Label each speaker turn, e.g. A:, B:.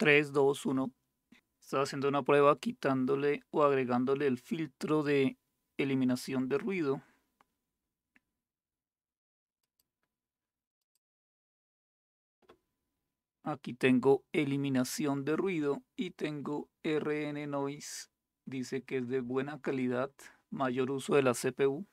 A: 3, 2, 1. Estaba haciendo una prueba quitándole o agregándole el filtro de eliminación de ruido. Aquí tengo eliminación de ruido y tengo RN Noise. Dice que es de buena calidad, mayor uso de la CPU.